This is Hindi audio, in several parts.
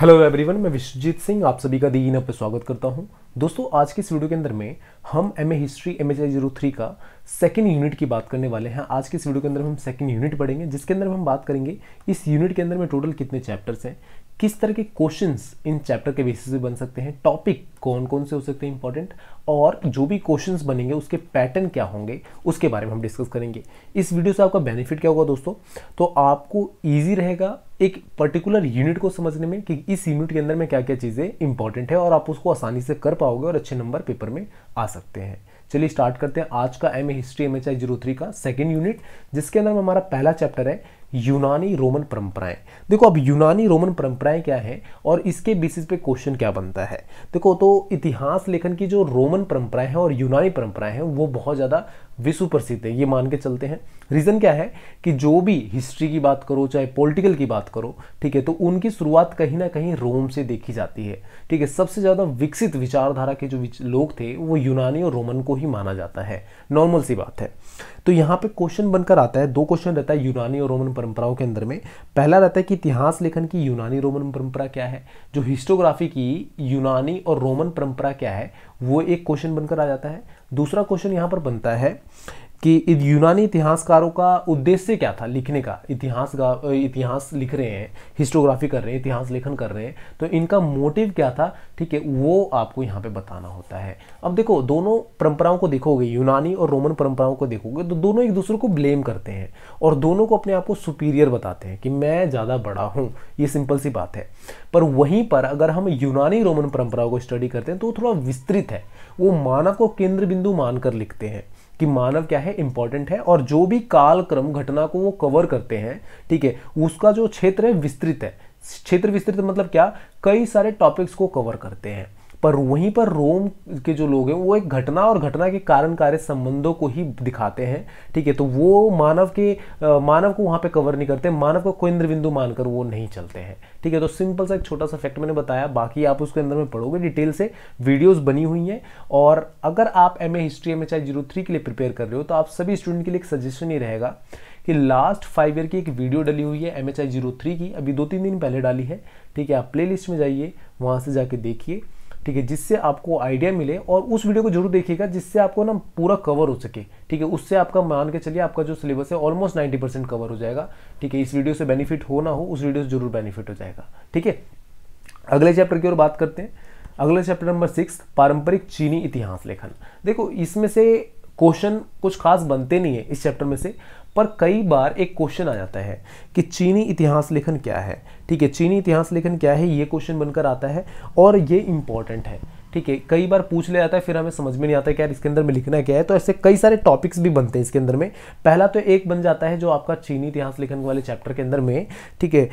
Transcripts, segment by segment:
हेलो एवरीवन मैं विश्वजीत सिंह आप सभी का दीन पर स्वागत करता हूं दोस्तों आज की इस वीडियो के अंदर में हम M A history M H I zero three का सेकेंड यूनिट की बात करने वाले हैं आज की इस वीडियो के अंदर हम सेकेंड यूनिट पढ़ेंगे जिसके अंदर हम बात करेंगे इस यूनिट के अंदर में टोटल कितने चैप्टर्स हैं किस तरह के क्वेश्चंस इन चैप्टर के बेसिस पे बन सकते हैं टॉपिक कौन कौन से हो सकते हैं इंपॉर्टेंट और जो भी क्वेश्चंस बनेंगे उसके पैटर्न क्या होंगे उसके बारे में हम डिस्कस करेंगे इस वीडियो से आपका बेनिफिट क्या होगा दोस्तों तो आपको ईजी रहेगा एक पर्टिकुलर यूनिट को समझने में कि इस यूनिट के अंदर में क्या क्या चीज़ें इंपॉर्टेंट है और आप उसको आसानी से कर पाओगे और अच्छे नंबर पेपर में आ सकते हैं चलिए स्टार्ट करते हैं आज का M A history M H I zero three का सेकेंड यूनिट जिसके अंदर में हमारा पहला चैप्टर है यूनानी रोमन परंपराएं देखो अब यूनानी रोमन परंपराएं क्या है और इसके बेसिस पे क्वेश्चन क्या बनता है देखो तो इतिहास लेखन की जो रोमन परंपराएं हैं और यूनानी परंपराएं हैं वो बहुत ज़्यादा विश्व प्रसिद्ध है ये मान के चलते हैं रीज़न क्या है कि जो भी हिस्ट्री की बात करो चाहे पॉलिटिकल की बात करो ठीक है तो उनकी शुरुआत कहीं ना कहीं रोम से देखी जाती है ठीक है सबसे ज़्यादा विकसित विचारधारा के जो लोग थे वो यूनानी और रोमन को ही माना जाता है नॉर्मल सी बात है तो यहाँ पे क्वेश्चन बनकर आता है दो क्वेश्चन रहता है यूनानी और रोमन परंपराओं के अंदर में पहला रहता है कि इतिहास लेखन की यूनानी रोमन परंपरा क्या है जो हिस्टोग्राफी की यूनानी और रोमन परंपरा क्या है वो एक क्वेश्चन बनकर आ जाता है दूसरा क्वेश्चन यहां पर बनता है कि यूनानी इतिहासकारों का उद्देश्य क्या था लिखने का इतिहास इतिहास लिख रहे हैं हिस्टोग्राफी कर रहे हैं इतिहास लेखन कर रहे हैं तो इनका मोटिव क्या था ठीक है वो आपको यहाँ पे बताना होता है अब देखो दोनों परंपराओं को देखोगे यूनानी और रोमन परंपराओं को देखोगे तो दोनों एक दूसरे को ब्लेम करते हैं और दोनों को अपने आप को सुपीरियर बताते हैं कि मैं ज़्यादा बड़ा हूँ ये सिंपल सी बात है पर वहीं पर अगर हम यूनानी रोमन परंपराओं को स्टडी करते हैं तो थोड़ा विस्तृत है वो मानव को केंद्र बिंदु मानकर लिखते हैं कि मानव क्या है इंपॉर्टेंट है और जो भी कालक्रम घटना को वो कवर करते हैं ठीक है उसका जो क्षेत्र है विस्तृत है क्षेत्र विस्तृत मतलब क्या कई सारे टॉपिक्स को कवर करते हैं पर वहीं पर रोम के जो लोग हैं वो एक घटना और घटना के कारण कार्य संबंधों को ही दिखाते हैं ठीक है तो वो मानव के आ, मानव को वहाँ पे कवर नहीं करते मानव को केंद्र बिंदु मानकर वो नहीं चलते हैं ठीक है तो सिंपल सा एक छोटा सा फैक्ट मैंने बताया बाकी आप उसके अंदर में पढ़ोगे डिटेल से वीडियोज़ बनी हुई हैं और अगर आप एम हिस्ट्री एम एच के लिए प्रिपेयर कर रहे हो तो आप सभी स्टूडेंट के लिए एक सजेशन ही रहेगा कि लास्ट फाइव ईयर की एक वीडियो डली हुई है एम एच की अभी दो तीन दिन पहले डाली है ठीक है आप प्लेलिस्ट में जाइए वहाँ से जाके देखिए ठीक है जिससे आपको आइडिया मिले और उस वीडियो को जरूर देखिएगा जिससे आपको ना पूरा कवर हो सके ठीक है उससे आपका मान के चलिए आपका जो सिलेबस है ऑलमोस्ट नाइन्टी परसेंट कवर हो जाएगा ठीक है इस वीडियो से बेनिफिट हो ना हो उस वीडियो से जरूर बेनिफिट हो जाएगा ठीक है अगले चैप्टर की ओर बात करते हैं अगला चैप्टर नंबर सिक्स पारंपरिक चीनी इतिहास लेखन देखो इसमें से क्वेश्चन कुछ खास बनते नहीं है इस चैप्टर में से पर कई बार एक क्वेश्चन आ जाता है कि चीनी इतिहास लेखन क्या है ठीक है चीनी इतिहास लेखन क्या है ये क्वेश्चन बनकर आता है और ये इंपॉर्टेंट है ठीक है कई बार पूछ लिया जाता है फिर हमें समझ में नहीं आता है यार इसके अंदर में लिखना क्या है तो ऐसे कई सारे टॉपिक्स भी बनते हैं इसके अंदर में पहला तो एक बन जाता है जो आपका चीनी इतिहास लेखन वाले चैप्टर के अंदर में ठीक है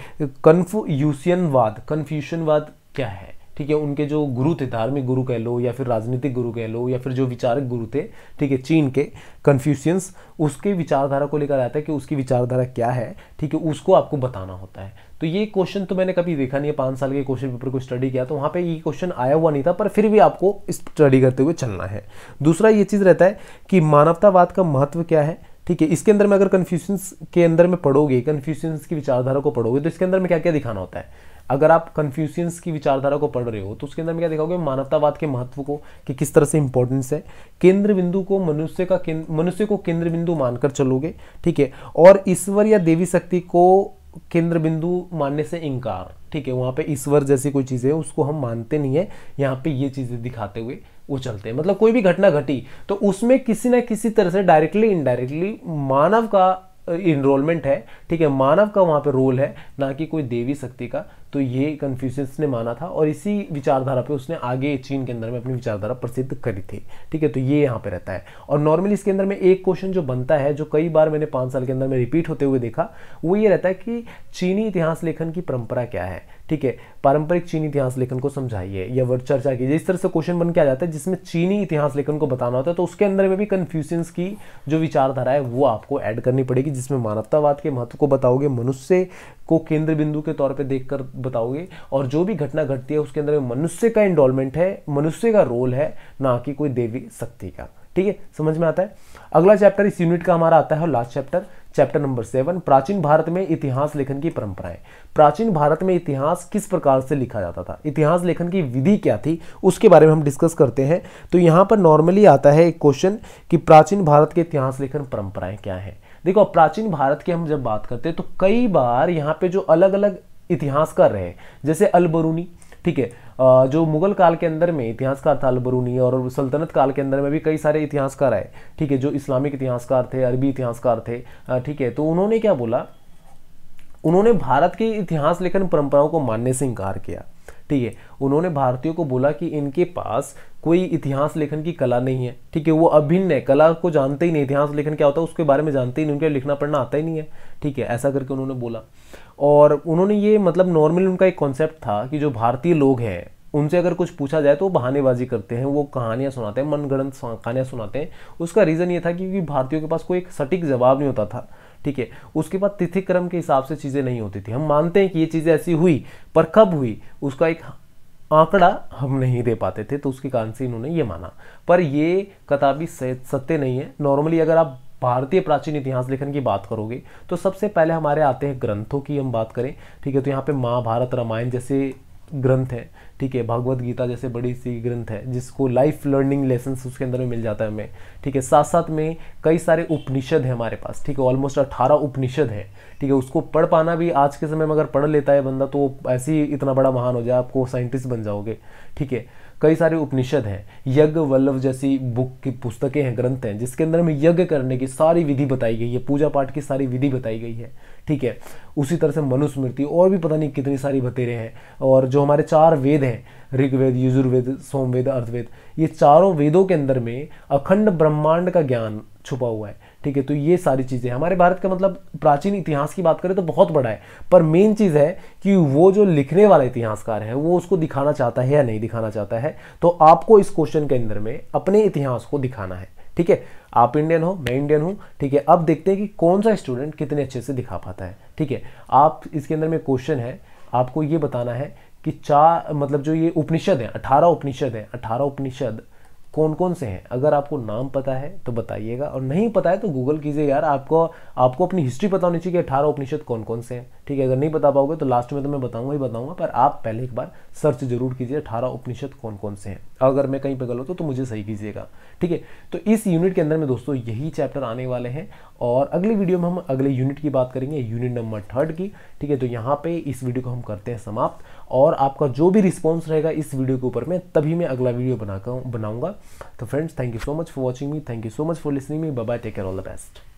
कन्फ्यूशन कन्फ्यूशनवाद क्या है ठीक है उनके जो गुरु थे धार्मिक गुरु कह लो या फिर राजनीतिक गुरु कह लो या फिर जो विचारक गुरु थे ठीक है चीन के कन्फ्यूशियंस उसके विचारधारा को लेकर आता है कि उसकी विचारधारा क्या है ठीक है उसको आपको बताना होता है तो ये क्वेश्चन तो मैंने कभी देखा नहीं है पाँच साल के क्वेश्चन पेपर को स्टडी किया तो वहाँ पे ये क्वेश्चन आया हुआ नहीं था पर फिर भी आपको स्टडी करते हुए चलना है दूसरा ये चीज़ रहता है कि मानवतावाद का महत्व क्या है ठीक है इसके अंदर में अगर कन्फ्यूशंस के अंदर में पढ़ोगे कन्फ्यूशंस की विचारधारा को पढ़ोगे तो इसके अंदर में क्या क्या दिखाना होता है अगर आप कन्फ्यूशंस की विचारधारा को पढ़ रहे हो तो उसके अंदर में क्या दिखाओगे मानवतावाद के महत्व को कि किस तरह से इंपॉर्टेंस है केंद्र बिंदु को मनुष्य का मनुष्य को केंद्र बिंदु मानकर चलोगे ठीक है और ईश्वर या देवी शक्ति को केंद्र बिंदु मानने से इंकार ठीक है वहाँ पे ईश्वर जैसी कोई चीज़ें उसको हम मानते नहीं है यहाँ पे ये चीज़ें दिखाते हुए चलते हैं मतलब कोई भी घटना घटी तो उसमें किसी ना किसी तरह से डायरेक्टली इनडायरेक्टली मानव का इनरोलमेंट है ठीक है मानव का वहाँ पे रोल है ना कि कोई देवी शक्ति का तो ये कन्फ्यूशियस ने माना था और इसी विचारधारा पे उसने आगे चीन के अंदर में अपनी विचारधारा प्रसिद्ध करी थी ठीक है तो ये यहाँ पे रहता है और नॉर्मली इसके अंदर में एक क्वेश्चन जो बनता है जो कई बार मैंने पाँच साल के अंदर में रिपीट होते हुए देखा वो ये रहता है कि चीनी इतिहास लेखन की परंपरा क्या है ठीक है पारंपरिक चीनी इतिहास लेखन को समझाइए या वर्ड चर्चा कीजिए इस तरह से क्वेश्चन बन के आ जाता है जिसमें चीनी इतिहास लेखन को बताना होता है तो उसके अंदर में भी कन्फ्यूशंस की जो विचारधारा है वो आपको ऐड करनी पड़ेगी जिसमें मानवतावाद के महत्व को बताओगे मनुष्य को केंद्र बिंदु के तौर पे देखकर बताओगे और जो भी घटना घटती है उसके अंदर में मनुष्य का इन्वॉल्वमेंट है मनुष्य का रोल है ना कि कोई देवी शक्ति का ठीक है समझ में आता है अगला चैप्टर इस यूनिट का हमारा आता है और last chapter chapter number seven प्राचीन भारत में इतिहास लेखन की परंपराएं प्राचीन भारत में इतिहास किस प्रकार से लिखा जाता था इतिहास लेखन की विधि क्या थी उसके बारे में हम डिस्कस करते हैं तो यहां पर नॉर्मली आता है एक क्वेश्चन कि प्राचीन भारत के इतिहास लेखन परंपराएं क्या है देखो प्राचीन भारत की हम जब बात करते हैं तो कई बार यहाँ पे जो अलग अलग इतिहासकार रहे जैसे अलबरूनी ठीक है जो मुगल काल के अंदर में इतिहासकार था अलबरूनी और सल्तनत काल के अंदर में भी कई सारे इतिहासकार आए ठीक है जो इस्लामिक इतिहासकार थे अरबी इतिहासकार थे ठीक है तो उन्होंने क्या बोला उन्होंने भारत के इतिहास लेखन परंपराओं को मानने से इनकार किया ठीक है उन्होंने भारतीयों को बोला कि इनके पास कोई इतिहास लेखन की कला नहीं है ठीक है वो अभिन्न है कला को जानते ही नहीं इतिहास लेखन क्या होता है उसके बारे में जानते ही नहीं उनके लिखना पढ़ना आता ही नहीं है ठीक है ऐसा करके उन्होंने बोला और उन्होंने ये मतलब नॉर्मली उनका एक कॉन्सेप्ट था कि जो भारतीय लोग हैं उनसे अगर कुछ पूछा जाए तो वो बहानेबाजी करते हैं वो कहानियाँ सुनाते हैं मनगढ़ंत कहानियाँ सुनाते हैं उसका रीज़न ये था क्योंकि भारतीयों के पास कोई एक सटीक जवाब नहीं होता था ठीक है उसके बाद तिथि क्रम के हिसाब से चीज़ें नहीं होती थी हम मानते हैं कि ये चीज़ें ऐसी हुई पर कब हुई उसका एक आंकड़ा हम नहीं दे पाते थे तो उसके कारण से इन्होंने ये माना पर ये कताबी सत्य नहीं है नॉर्मली अगर आप भारतीय प्राचीन इतिहास लेखन की बात करोगे तो सबसे पहले हमारे आते हैं ग्रंथों की हम बात करें ठीक है तो यहाँ पे महाभारत रामायण जैसे ग्रंथ है ठीक है भागवत गीता जैसे बड़ी सी ग्रंथ है जिसको लाइफ लर्निंग लेसन उसके अंदर में मिल जाता है हमें ठीक है साथ साथ में कई सारे उपनिषद है हमारे पास ठीक है ऑलमोस्ट अट्ठारह उपनिषद है ठीक है उसको पढ़ पाना भी आज के समय में अगर पढ़ लेता है बंदा तो ऐसे ही इतना बड़ा महान हो जाए आपको साइंटिस्ट बन जाओगे ठीक है कई सारे उपनिषद हैं यज्ञ वल्लभ जैसी बुक की पुस्तकें हैं ग्रंथ हैं जिसके अंदर में यज्ञ करने की सारी विधि बताई गई है पूजा पाठ की सारी विधि बताई गई है ठीक है उसी तरह से मनुस्मृति और भी पता नहीं कितनी सारी बतेरे हैं और जो हमारे चार वेद हैं ऋग्वेद यजुर्वेद सोमवेद अर्थवेद ये चारों वेदों के अंदर में अखंड ब्रह्मांड का ज्ञान छुपा हुआ है ठीक है तो ये सारी चीज़ें हमारे भारत का मतलब प्राचीन इतिहास की बात करें तो बहुत बड़ा है पर मेन चीज़ है कि वो जो लिखने वाला इतिहासकार है वो उसको दिखाना चाहता है या नहीं दिखाना चाहता है तो आपको इस क्वेश्चन के अंदर में अपने इतिहास को दिखाना है ठीक है आप इंडियन हो मैं इंडियन हूँ ठीक है अब देखते हैं कि कौन सा स्टूडेंट कितने अच्छे से दिखा पाता है ठीक है आप इसके अंदर में क्वेश्चन है आपको ये बताना है कि चार मतलब जो ये उपनिषद हैं अठारह उपनिषद हैं अठारह उपनिषद कौन कौन से हैं अगर आपको नाम पता है तो बताइएगा और नहीं पता है तो गूगल कीजिए यार आपको आपको अपनी हिस्ट्री पता होनी चाहिए कि अठारह उपनिषद कौन कौन से हैं ठीक है अगर नहीं बता पाओगे तो लास्ट में तो मैं बताऊंगा ही बताऊंगा पर आप पहले एक बार सर्च जरूर कीजिए अठारह उपनिषद कौन कौन से हैं अगर मैं कहीं पे गलत हो तो मुझे सही कीजिएगा ठीक है तो इस यूनिट के अंदर में दोस्तों यही चैप्टर आने वाले हैं और अगले वीडियो में हम अगले यूनिट की बात करेंगे यूनिट नंबर थर्ड की ठीक है तो यहाँ पे इस वीडियो को हम करते हैं समाप्त और आपका जो भी रिस्पॉन्स रहेगा इस वीडियो के ऊपर में तभी मैं अगला वीडियो बनाकर बनाऊंगा तो friends thank you so much for watching me thank you so much for listening me bye take care all the best